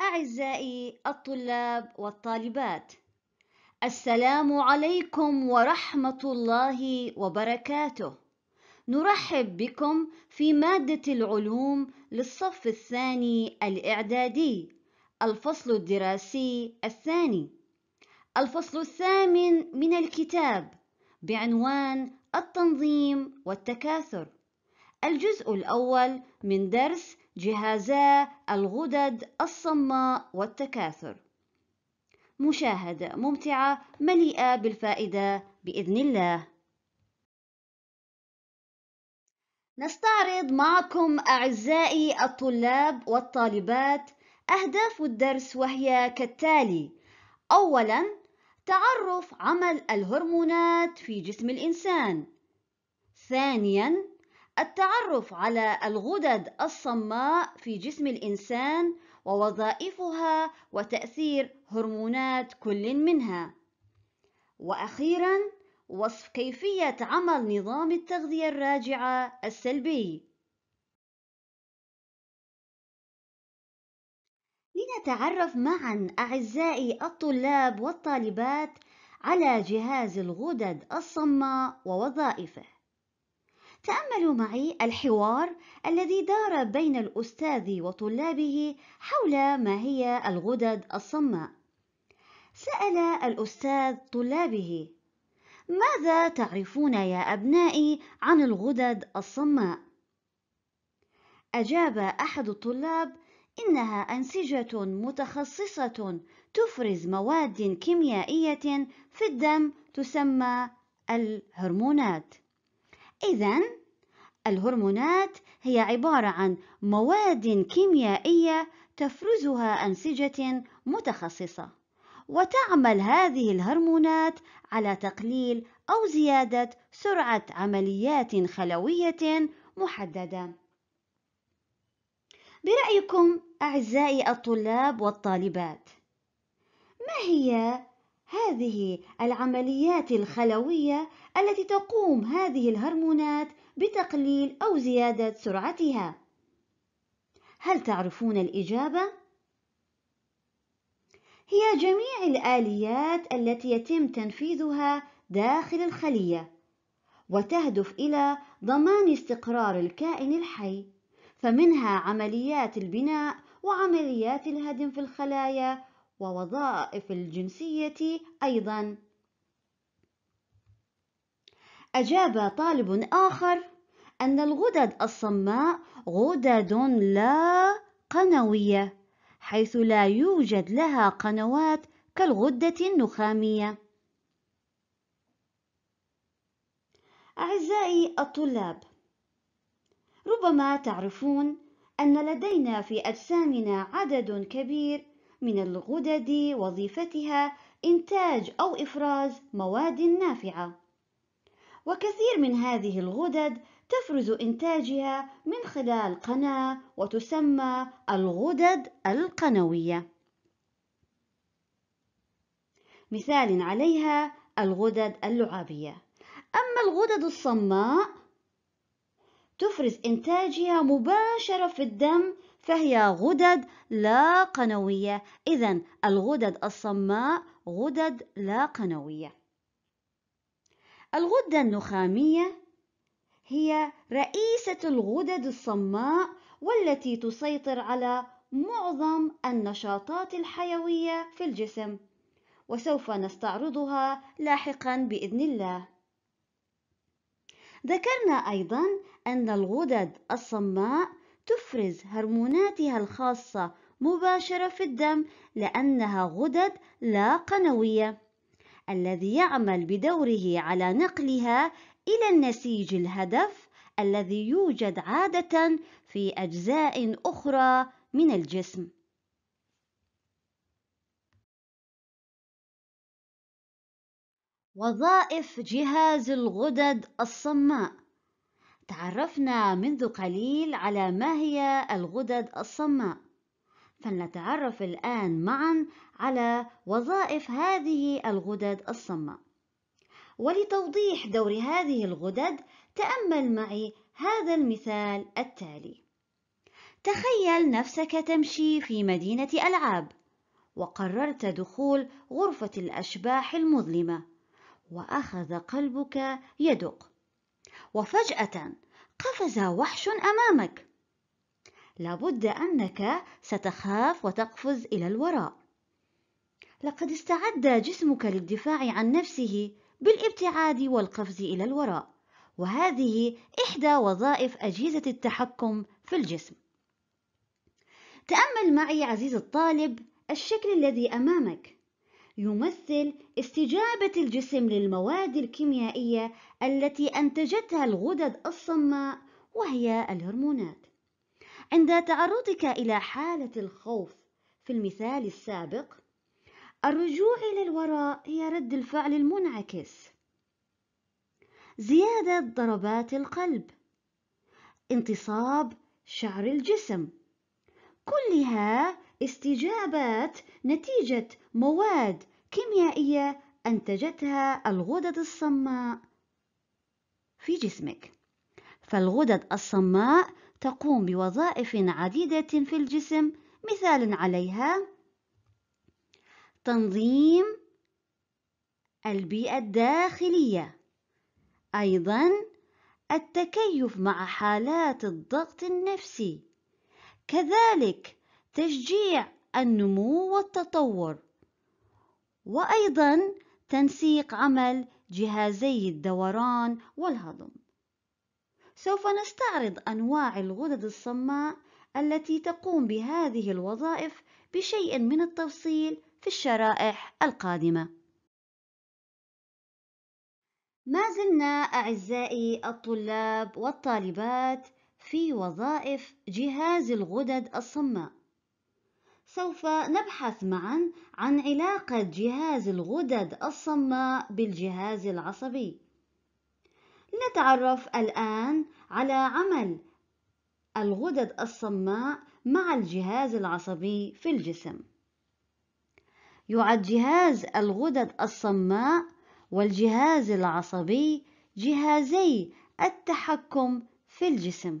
أعزائي الطلاب والطالبات السلام عليكم ورحمة الله وبركاته نرحب بكم في مادة العلوم للصف الثاني الإعدادي الفصل الدراسي الثاني الفصل الثامن من الكتاب بعنوان التنظيم والتكاثر الجزء الأول من درس جهازا الغدد الصماء والتكاثر مشاهدة ممتعة مليئة بالفائدة بإذن الله نستعرض معكم أعزائي الطلاب والطالبات أهداف الدرس وهي كالتالي أولاً تعرف عمل الهرمونات في جسم الإنسان ثانياً التعرف على الغدد الصماء في جسم الإنسان ووظائفها وتأثير هرمونات كل منها. وأخيراً وصف كيفية عمل نظام التغذية الراجعة السلبي. لنتعرف معا أعزائي الطلاب والطالبات على جهاز الغدد الصماء ووظائفه. تأملوا معي الحوار الذي دار بين الأستاذ وطلابه حول ما هي الغدد الصماء. سأل الأستاذ طلابه: ماذا تعرفون يا أبنائي عن الغدد الصماء؟ أجاب أحد الطلاب: إنها أنسجة متخصصة تفرز مواد كيميائية في الدم تسمى الهرمونات. إذا الهرمونات هي عبارة عن مواد كيميائية تفرزها أنسجة متخصصة وتعمل هذه الهرمونات على تقليل أو زيادة سرعة عمليات خلوية محددة برأيكم أعزائي الطلاب والطالبات ما هي هذه العمليات الخلوية التي تقوم هذه الهرمونات بتقليل أو زيادة سرعتها. هل تعرفون الإجابة؟ هي جميع الآليات التي يتم تنفيذها داخل الخلية، وتهدف إلى ضمان استقرار الكائن الحي، فمنها عمليات البناء وعمليات الهدم في الخلايا ووظائف الجنسية أيضا أجاب طالب آخر أن الغدد الصماء غدد لا قنوية حيث لا يوجد لها قنوات كالغدة النخامية أعزائي الطلاب ربما تعرفون أن لدينا في أجسامنا عدد كبير من الغدد وظيفتها إنتاج أو إفراز مواد نافعة وكثير من هذه الغدد تفرز إنتاجها من خلال قناة وتسمى الغدد القنوية مثال عليها الغدد اللعابية أما الغدد الصماء تفرز إنتاجها مباشرة في الدم فهي غدد لا قنوية إذا الغدد الصماء غدد لا قنوية الغدة النخامية هي رئيسة الغدد الصماء والتي تسيطر على معظم النشاطات الحيوية في الجسم وسوف نستعرضها لاحقا بإذن الله ذكرنا أيضا أن الغدد الصماء تفرز هرموناتها الخاصة مباشرة في الدم لأنها غدد لا قنوية الذي يعمل بدوره على نقلها إلى النسيج الهدف الذي يوجد عادة في أجزاء أخرى من الجسم وظائف جهاز الغدد الصماء تعرفنا منذ قليل على ما هي الغدد الصماء فلنتعرف الآن معا على وظائف هذه الغدد الصماء ولتوضيح دور هذه الغدد تأمل معي هذا المثال التالي تخيل نفسك تمشي في مدينة ألعاب وقررت دخول غرفة الأشباح المظلمة وأخذ قلبك يدق وفجأة قفز وحش أمامك لابد أنك ستخاف وتقفز إلى الوراء لقد استعد جسمك للدفاع عن نفسه بالابتعاد والقفز إلى الوراء وهذه إحدى وظائف أجهزة التحكم في الجسم تأمل معي عزيز الطالب الشكل الذي أمامك يمثل استجابة الجسم للمواد الكيميائية التي أنتجتها الغدد الصماء وهي الهرمونات. عند تعرضك إلى حالة الخوف في المثال السابق، الرجوع إلى الوراء هي رد الفعل المنعكس. زيادة ضربات القلب، انتصاب شعر الجسم، كلها استجابات نتيجة مواد كيميائية أنتجتها الغدد الصماء في جسمك فالغدد الصماء تقوم بوظائف عديدة في الجسم مثال عليها تنظيم البيئة الداخلية أيضا التكيف مع حالات الضغط النفسي كذلك تشجيع النمو والتطور وايضا تنسيق عمل جهازي الدوران والهضم سوف نستعرض انواع الغدد الصماء التي تقوم بهذه الوظائف بشيء من التفصيل في الشرائح القادمه ما زلنا اعزائي الطلاب والطالبات في وظائف جهاز الغدد الصماء سوف نبحث معا عن علاقة جهاز الغدد الصماء بالجهاز العصبي نتعرف الآن على عمل الغدد الصماء مع الجهاز العصبي في الجسم يعد جهاز الغدد الصماء والجهاز العصبي جهازي التحكم في الجسم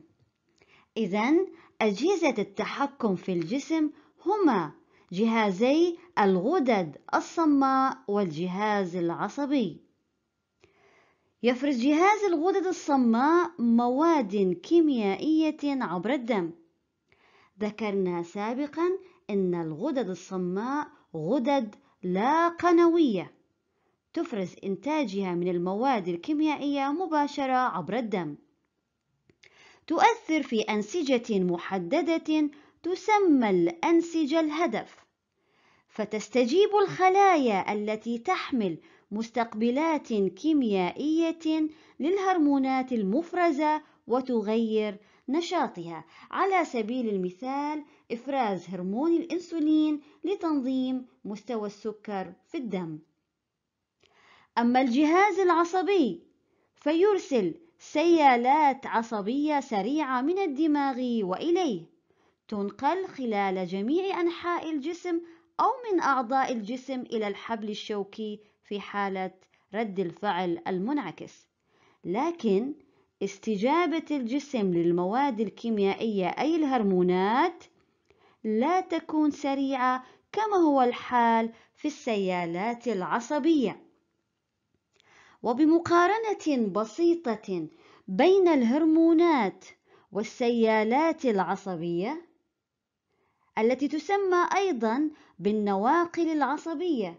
إذا أجهزة التحكم في الجسم هما جهازي الغدد الصماء والجهاز العصبي يفرز جهاز الغدد الصماء مواد كيميائية عبر الدم ذكرنا سابقا أن الغدد الصماء غدد لا قنوية تفرز إنتاجها من المواد الكيميائية مباشرة عبر الدم تؤثر في أنسجة محددة تسمى الأنسجة الهدف فتستجيب الخلايا التي تحمل مستقبلات كيميائية للهرمونات المفرزة وتغير نشاطها على سبيل المثال إفراز هرمون الإنسولين لتنظيم مستوى السكر في الدم أما الجهاز العصبي فيرسل سيالات عصبية سريعة من الدماغ وإليه تنقل خلال جميع أنحاء الجسم أو من أعضاء الجسم إلى الحبل الشوكي في حالة رد الفعل المنعكس لكن استجابة الجسم للمواد الكيميائية أي الهرمونات لا تكون سريعة كما هو الحال في السيالات العصبية وبمقارنة بسيطة بين الهرمونات والسيالات العصبية التي تسمى أيضا بالنواقل العصبية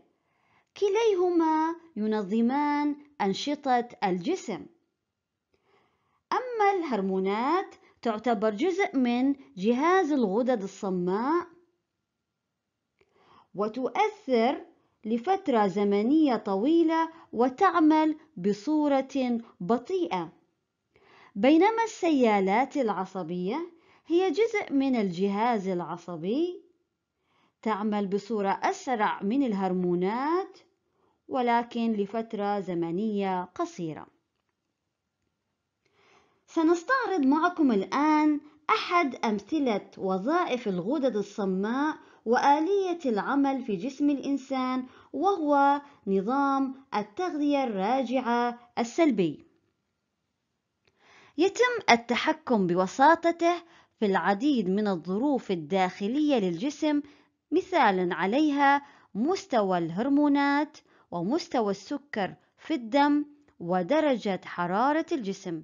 كليهما ينظمان أنشطة الجسم أما الهرمونات تعتبر جزء من جهاز الغدد الصماء وتؤثر لفترة زمنية طويلة وتعمل بصورة بطيئة بينما السيالات العصبية هي جزء من الجهاز العصبي تعمل بصورة أسرع من الهرمونات ولكن لفترة زمنية قصيرة سنستعرض معكم الآن أحد أمثلة وظائف الغدد الصماء وآلية العمل في جسم الإنسان وهو نظام التغذية الراجعة السلبي. يتم التحكم بوساطته في العديد من الظروف الداخلية للجسم مثال عليها مستوى الهرمونات ومستوى السكر في الدم ودرجة حرارة الجسم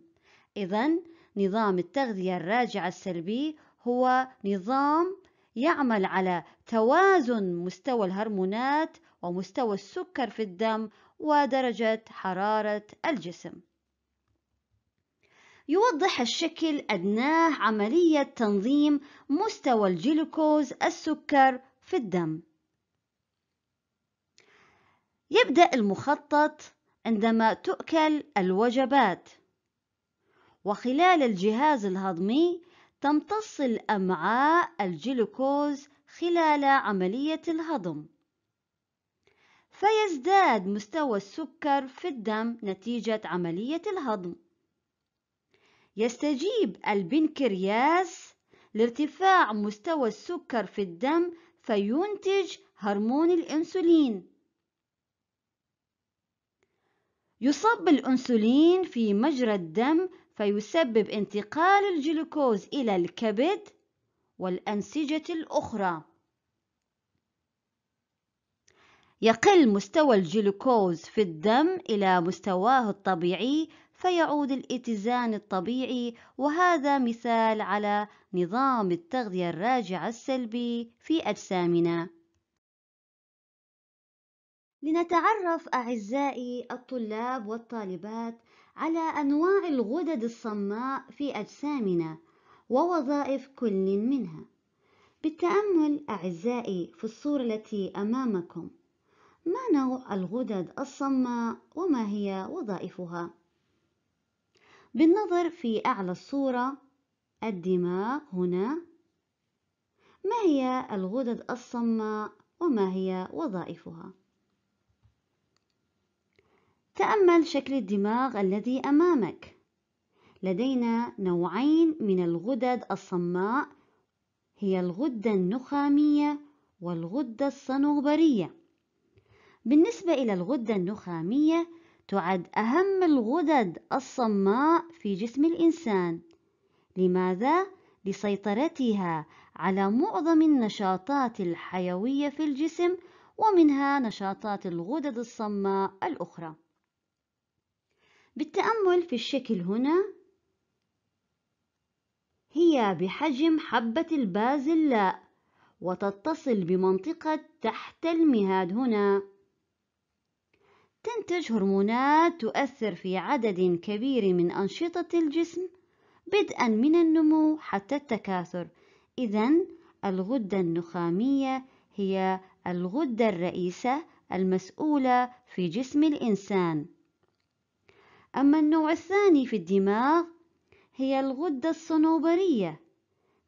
إذا نظام التغذية الراجعة السلبي هو نظام يعمل على توازن مستوى الهرمونات ومستوى السكر في الدم ودرجة حرارة الجسم يوضح الشكل أدناه عملية تنظيم مستوى الجلوكوز السكر في الدم يبدأ المخطط عندما تؤكل الوجبات وخلال الجهاز الهضمي تمتص الأمعاء الجلوكوز خلال عملية الهضم فيزداد مستوى السكر في الدم نتيجة عملية الهضم يستجيب البنكرياس لارتفاع مستوى السكر في الدم فينتج هرمون الأنسولين يصب الأنسولين في مجرى الدم فيسبب انتقال الجلوكوز إلى الكبد والأنسجة الأخرى يقل مستوى الجلوكوز في الدم إلى مستواه الطبيعي فيعود الاتزان الطبيعي وهذا مثال على نظام التغذية الراجع السلبي في أجسامنا لنتعرف أعزائي الطلاب والطالبات على أنواع الغدد الصماء في أجسامنا ووظائف كل منها بالتأمل أعزائي في الصورة التي أمامكم ما نوع الغدد الصماء وما هي وظائفها؟ بالنظر في أعلى الصورة الدماغ هنا ما هي الغدد الصماء وما هي وظائفها تأمل شكل الدماغ الذي أمامك لدينا نوعين من الغدد الصماء هي الغدة النخامية والغدة الصنوبرية بالنسبة إلى الغدة النخامية تعد أهم الغدد الصماء في جسم الإنسان لماذا؟ لسيطرتها على معظم النشاطات الحيوية في الجسم ومنها نشاطات الغدد الصماء الأخرى بالتأمل في الشكل هنا هي بحجم حبة البازلاء وتتصل بمنطقة تحت المهاد هنا تنتج هرمونات تؤثر في عدد كبير من أنشطة الجسم بدءا من النمو حتى التكاثر إذا الغدة النخامية هي الغدة الرئيسة المسؤولة في جسم الإنسان أما النوع الثاني في الدماغ هي الغدة الصنوبرية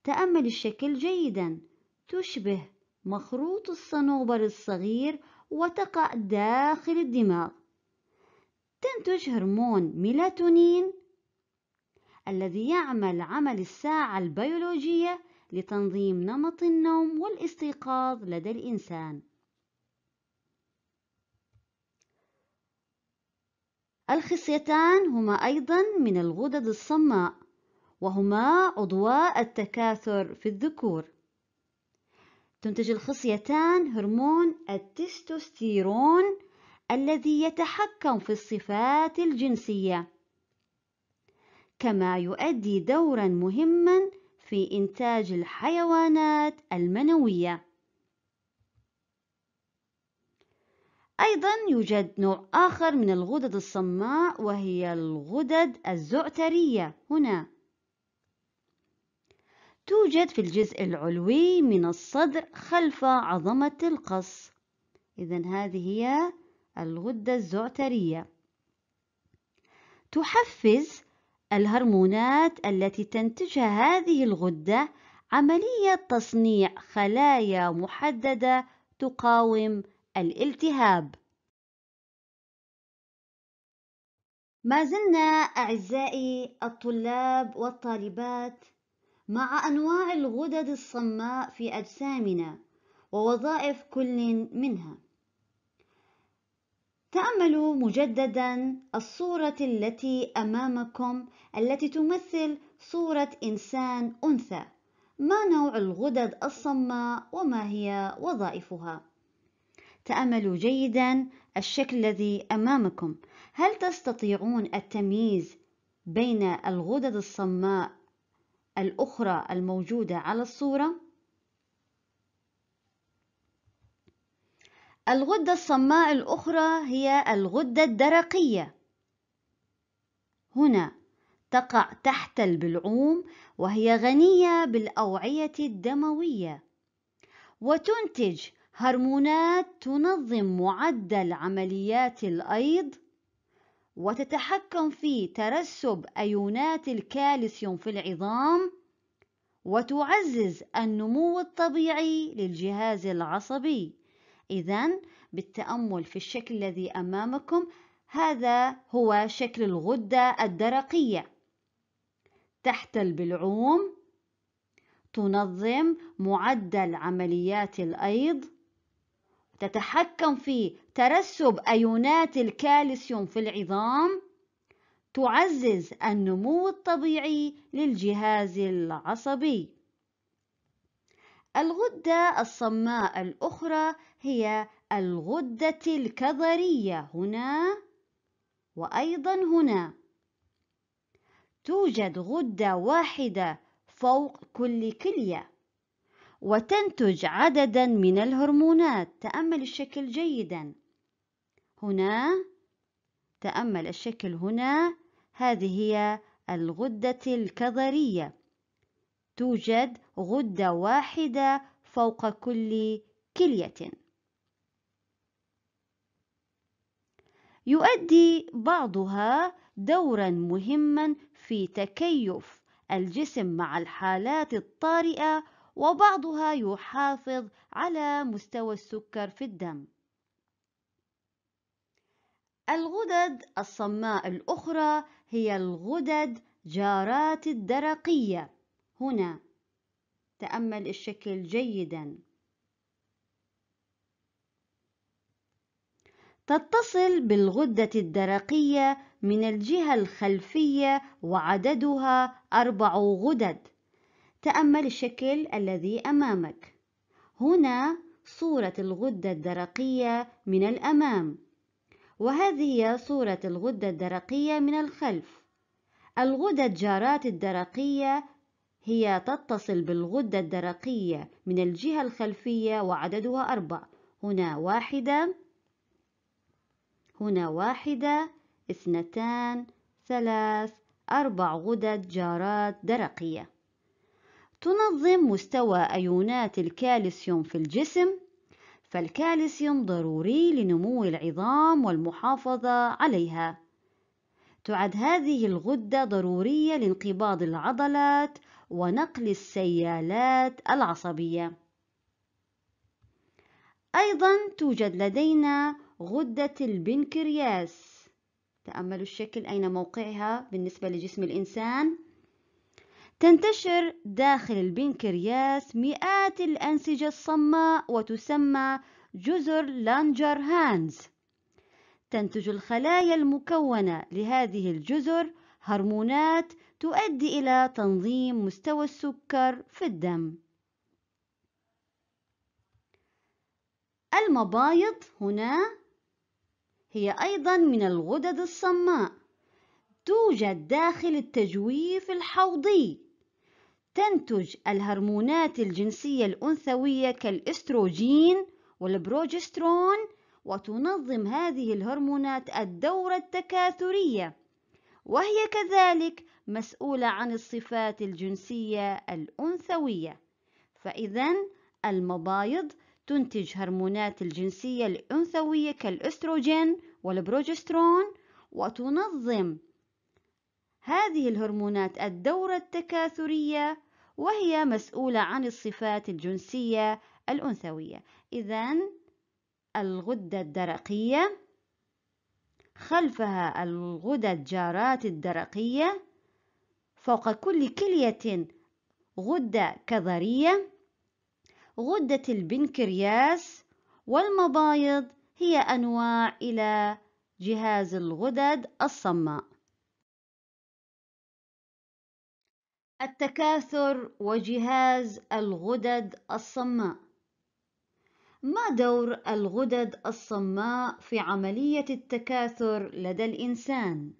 تأمل الشكل جيدا تشبه مخروط الصنوبر الصغير وتقع داخل الدماغ تنتج هرمون ميلاتونين الذي يعمل عمل الساعة البيولوجية لتنظيم نمط النوم والاستيقاظ لدى الإنسان الخصيتان هما أيضا من الغدد الصماء وهما عضواء التكاثر في الذكور تنتج الخصيتان هرمون التستوستيرون الذي يتحكم في الصفات الجنسية كما يؤدي دورا مهما في إنتاج الحيوانات المنوية أيضا يوجد نوع آخر من الغدد الصماء وهي الغدد الزعترية هنا توجد في الجزء العلوي من الصدر خلف عظمة القص إذا هذه هي الغدة الزعترية تحفز الهرمونات التي تنتجها هذه الغدة عملية تصنيع خلايا محددة تقاوم الالتهاب ما زلنا أعزائي الطلاب والطالبات مع أنواع الغدد الصماء في أجسامنا ووظائف كل منها تأملوا مجددا الصورة التي أمامكم التي تمثل صورة إنسان أنثى ما نوع الغدد الصماء وما هي وظائفها تأملوا جيدا الشكل الذي أمامكم هل تستطيعون التمييز بين الغدد الصماء الأخرى الموجودة على الصورة الغدة الصماء الأخرى هي الغدة الدرقية هنا تقع تحت البلعوم وهي غنية بالأوعية الدموية وتنتج هرمونات تنظم معدل عمليات الأيض وتتحكم في ترسب أيونات الكالسيوم في العظام وتعزز النمو الطبيعي للجهاز العصبي إذا بالتأمل في الشكل الذي أمامكم هذا هو شكل الغدة الدرقية تحت البلعوم تنظم معدل عمليات الأيض تتحكم في ترسب أيونات الكالسيوم في العظام تعزز النمو الطبيعي للجهاز العصبي الغدة الصماء الأخرى هي الغدة الكظرية هنا وأيضا هنا توجد غدة واحدة فوق كل كلية وتنتج عددا من الهرمونات تأمل الشكل جيدا هنا تأمل الشكل هنا هذه هي الغدة الكظرية توجد غدة واحدة فوق كل كلية يؤدي بعضها دورا مهما في تكيف الجسم مع الحالات الطارئة وبعضها يحافظ على مستوى السكر في الدم الغدد الصماء الأخرى هي الغدد جارات الدرقية هنا تأمل الشكل جيدا تتصل بالغدة الدرقية من الجهة الخلفية وعددها أربع غدد تأمل الشكل الذي أمامك هنا صورة الغدة الدرقية من الأمام وهذه هي صورة الغدة الدرقية من الخلف الغدة الجارات الدرقية هي تتصل بالغدة الدرقية من الجهة الخلفية وعددها أربع هنا واحدة هنا واحدة اثنتان ثلاث أربع غدد جارات درقية تنظم مستوى أيونات الكالسيوم في الجسم فالكالسيوم ضروري لنمو العظام والمحافظة عليها تعد هذه الغدة ضرورية لانقباض العضلات ونقل السيالات العصبية أيضا توجد لدينا غدة البنكرياس تأملوا الشكل أين موقعها بالنسبة لجسم الإنسان تنتشر داخل البنكرياس مئات الأنسجة الصماء وتسمى جزر لانجر هانز تنتج الخلايا المكونة لهذه الجزر هرمونات تؤدي إلى تنظيم مستوى السكر في الدم المبايض هنا هي أيضا من الغدد الصماء توجد داخل التجويف الحوضي تنتج الهرمونات الجنسية الأنثوية كالإستروجين والبروجسترون وتنظم هذه الهرمونات الدورة التكاثرية وهي كذلك مسؤولة عن الصفات الجنسية الأنثوية فإذا المبايض تنتج هرمونات الجنسية الأنثوية كالأستروجين والبروجسترون وتنظم هذه الهرمونات الدورة التكاثرية وهي مسؤولة عن الصفات الجنسية الأنثوية إذا الغدة الدرقية خلفها الغدد الجارات الدرقية فوق كل كلية غدة كظرية غدة البنكرياس والمبايض هي أنواع إلى جهاز الغدد الصماء التكاثر وجهاز الغدد الصماء ما دور الغدد الصماء في عملية التكاثر لدى الإنسان؟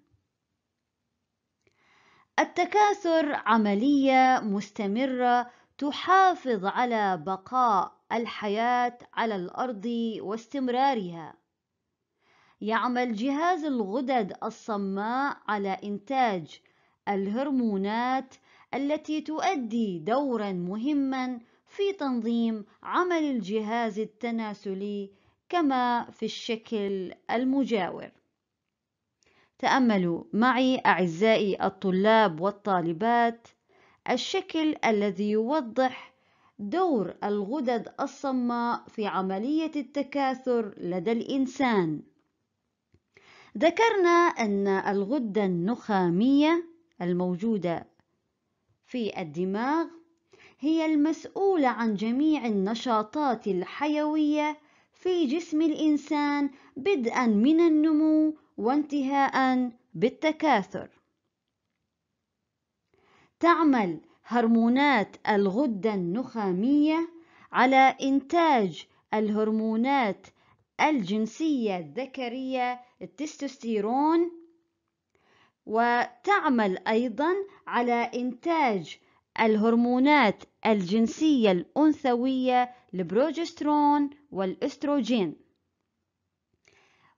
التكاثر عملية مستمرة تحافظ على بقاء الحياة على الأرض واستمرارها. يعمل جهاز الغدد الصماء على إنتاج الهرمونات التي تؤدي دورا مهما في تنظيم عمل الجهاز التناسلي كما في الشكل المجاور تاملوا معي اعزائي الطلاب والطالبات الشكل الذي يوضح دور الغدد الصماء في عمليه التكاثر لدى الانسان ذكرنا ان الغده النخاميه الموجوده في الدماغ هي المسؤولة عن جميع النشاطات الحيوية في جسم الإنسان بدءًا من النمو وانتهاءً بالتكاثر. تعمل هرمونات الغدة النخامية على إنتاج الهرمونات الجنسية الذكرية التستوستيرون وتعمل أيضا على إنتاج الهرمونات الجنسية الأنثوية البروجسترون والأستروجين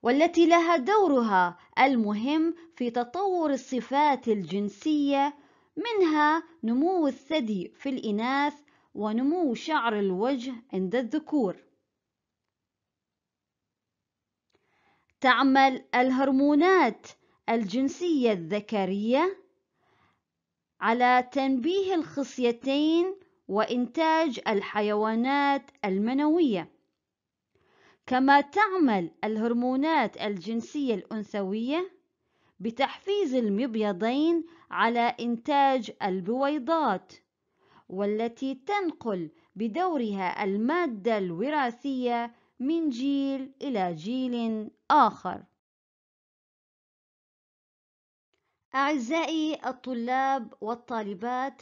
والتي لها دورها المهم في تطور الصفات الجنسية منها نمو الثدي في الإناث ونمو شعر الوجه عند الذكور تعمل الهرمونات الجنسية الذكرية على تنبيه الخصيتين وإنتاج الحيوانات المنوية كما تعمل الهرمونات الجنسية الأنثوية بتحفيز المبيضين على إنتاج البويضات والتي تنقل بدورها المادة الوراثية من جيل إلى جيل آخر أعزائي الطلاب والطالبات،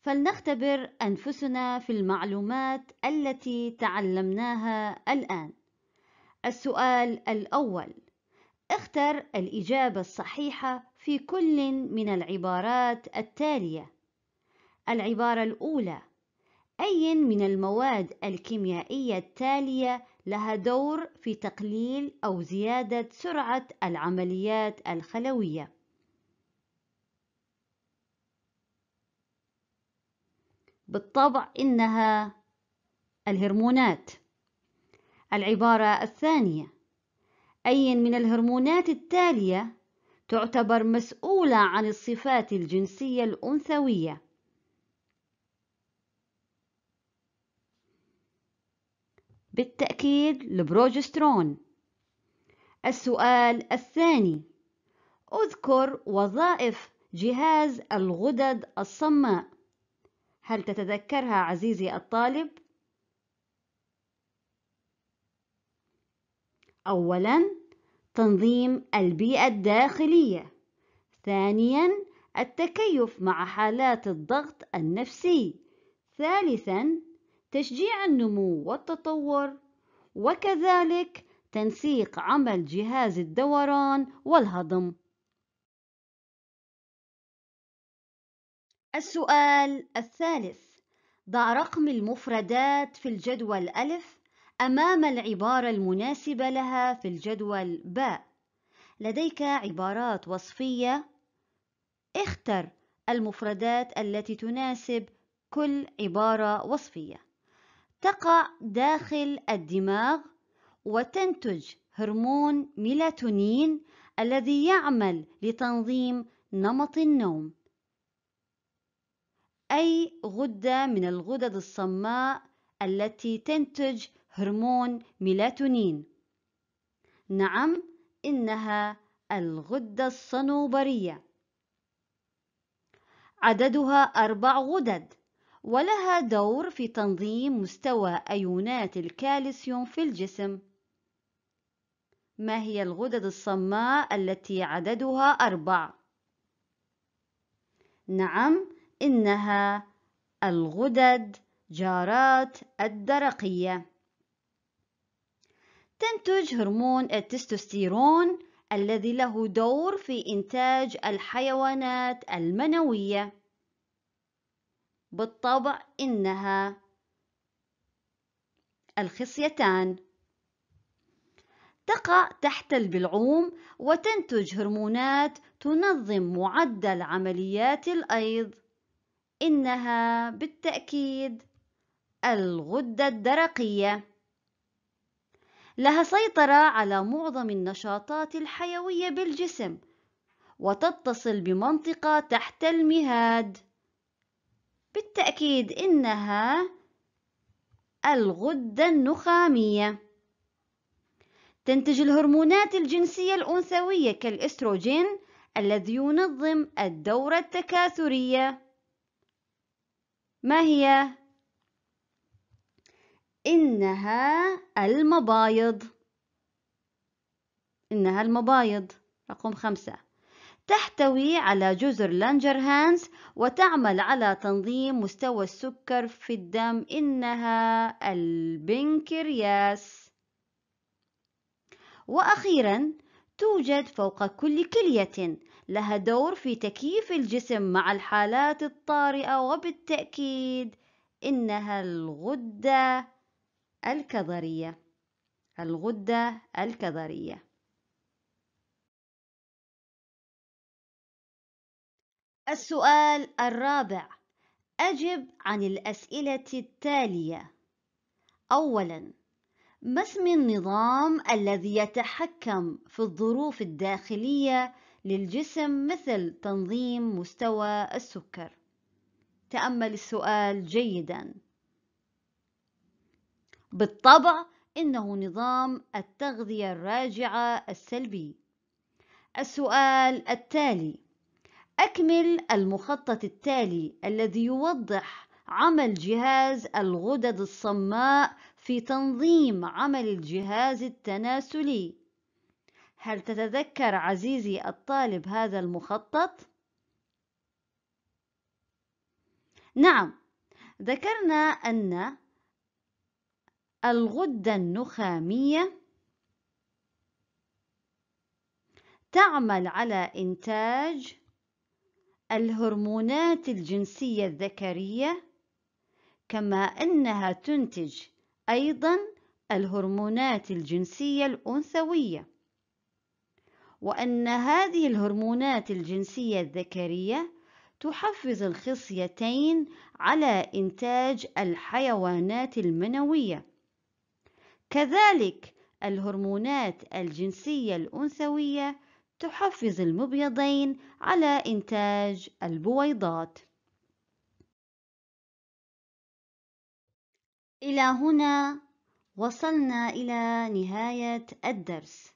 فلنختبر أنفسنا في المعلومات التي تعلمناها الآن. السؤال الأول: اختر الإجابة الصحيحة في كل من العبارات التالية. العبارة الأولى: أي من المواد الكيميائية التالية لها دور في تقليل أو زيادة سرعة العمليات الخلوية؟ بالطبع إنها الهرمونات العبارة الثانية أي من الهرمونات التالية تعتبر مسؤولة عن الصفات الجنسية الأنثوية بالتأكيد البروجسترون السؤال الثاني اذكر وظائف جهاز الغدد الصماء هل تتذكرها عزيزي الطالب؟ أولاً تنظيم البيئة الداخلية، ثانياً التكيف مع حالات الضغط النفسي، ثالثاً تشجيع النمو والتطور، وكذلك تنسيق عمل جهاز الدوران والهضم. السؤال الثالث ضع رقم المفردات في الجدول ألف أمام العبارة المناسبة لها في الجدول باء لديك عبارات وصفية اختر المفردات التي تناسب كل عبارة وصفية تقع داخل الدماغ وتنتج هرمون ميلاتونين الذي يعمل لتنظيم نمط النوم أي غدة من الغدد الصماء التي تنتج هرمون ميلاتونين. نعم، إنها الغدة الصنوبرية. عددها أربع غدد، ولها دور في تنظيم مستوى أيونات الكالسيوم في الجسم. ما هي الغدد الصماء التي عددها أربع؟ نعم، إنها الغدد جارات الدرقية تنتج هرمون التستوستيرون الذي له دور في إنتاج الحيوانات المنوية بالطبع إنها الخصيتان تقع تحت البلعوم وتنتج هرمونات تنظم معدل عمليات الأيض إنها بالتأكيد الغدة الدرقية لها سيطرة على معظم النشاطات الحيوية بالجسم وتتصل بمنطقة تحت المهاد بالتأكيد إنها الغدة النخامية تنتج الهرمونات الجنسية الأنثوية كالإستروجين الذي ينظم الدورة التكاثرية ما هي؟ إنها المبايض إنها المبايض رقم خمسة تحتوي على جزر لانجرهانس وتعمل على تنظيم مستوى السكر في الدم إنها البنكرياس وأخيرا توجد فوق كل كلية لها دور في تكييف الجسم مع الحالات الطارئة وبالتأكيد إنها الغدة الكظرية الغدة الكظرية السؤال الرابع أجب عن الأسئلة التالية أولاً ما اسم النظام الذي يتحكم في الظروف الداخلية للجسم مثل تنظيم مستوى السكر تأمل السؤال جيدا بالطبع إنه نظام التغذية الراجعة السلبي السؤال التالي أكمل المخطط التالي الذي يوضح عمل جهاز الغدد الصماء في تنظيم عمل الجهاز التناسلي هل تتذكر عزيزي الطالب هذا المخطط؟ نعم ذكرنا أن الغدة النخامية تعمل على إنتاج الهرمونات الجنسية الذكرية كما أنها تنتج أيضا الهرمونات الجنسية الأنثوية وأن هذه الهرمونات الجنسية الذكرية تحفز الخصيتين على إنتاج الحيوانات المنوية كذلك الهرمونات الجنسية الأنثوية تحفز المبيضين على إنتاج البويضات إلى هنا وصلنا إلى نهاية الدرس